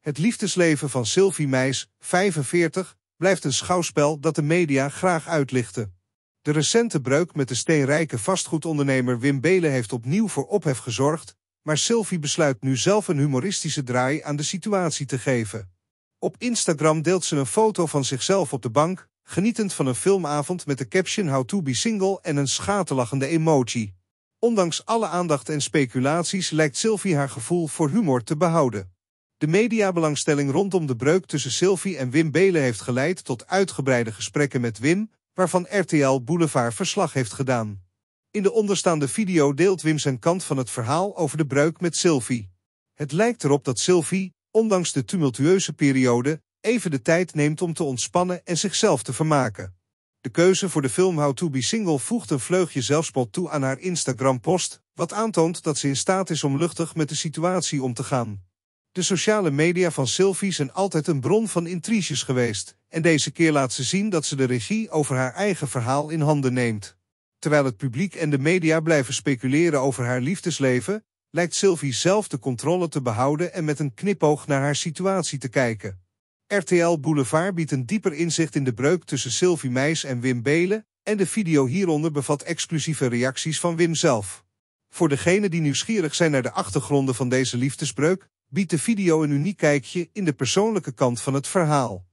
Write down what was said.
Het liefdesleven van Sylvie Meis, 45, blijft een schouwspel dat de media graag uitlichten. De recente breuk met de steenrijke vastgoedondernemer Wim Belen heeft opnieuw voor ophef gezorgd, maar Sylvie besluit nu zelf een humoristische draai aan de situatie te geven. Op Instagram deelt ze een foto van zichzelf op de bank, genietend van een filmavond met de caption How to be single en een schaterlachende emoji. Ondanks alle aandacht en speculaties lijkt Sylvie haar gevoel voor humor te behouden. De mediabelangstelling rondom de breuk tussen Sylvie en Wim Belen heeft geleid tot uitgebreide gesprekken met Wim, waarvan RTL Boulevard verslag heeft gedaan. In de onderstaande video deelt Wim zijn kant van het verhaal over de breuk met Sylvie. Het lijkt erop dat Sylvie, ondanks de tumultueuze periode, even de tijd neemt om te ontspannen en zichzelf te vermaken. De keuze voor de film How to Be Single voegt een vleugje zelfspot toe aan haar Instagram-post, wat aantoont dat ze in staat is om luchtig met de situatie om te gaan. De sociale media van Sylvie zijn altijd een bron van intriges geweest. En deze keer laat ze zien dat ze de regie over haar eigen verhaal in handen neemt. Terwijl het publiek en de media blijven speculeren over haar liefdesleven, lijkt Sylvie zelf de controle te behouden en met een knipoog naar haar situatie te kijken. RTL Boulevard biedt een dieper inzicht in de breuk tussen Sylvie Meis en Wim Belen en de video hieronder bevat exclusieve reacties van Wim zelf. Voor degenen die nieuwsgierig zijn naar de achtergronden van deze liefdesbreuk, biedt de video een uniek kijkje in de persoonlijke kant van het verhaal.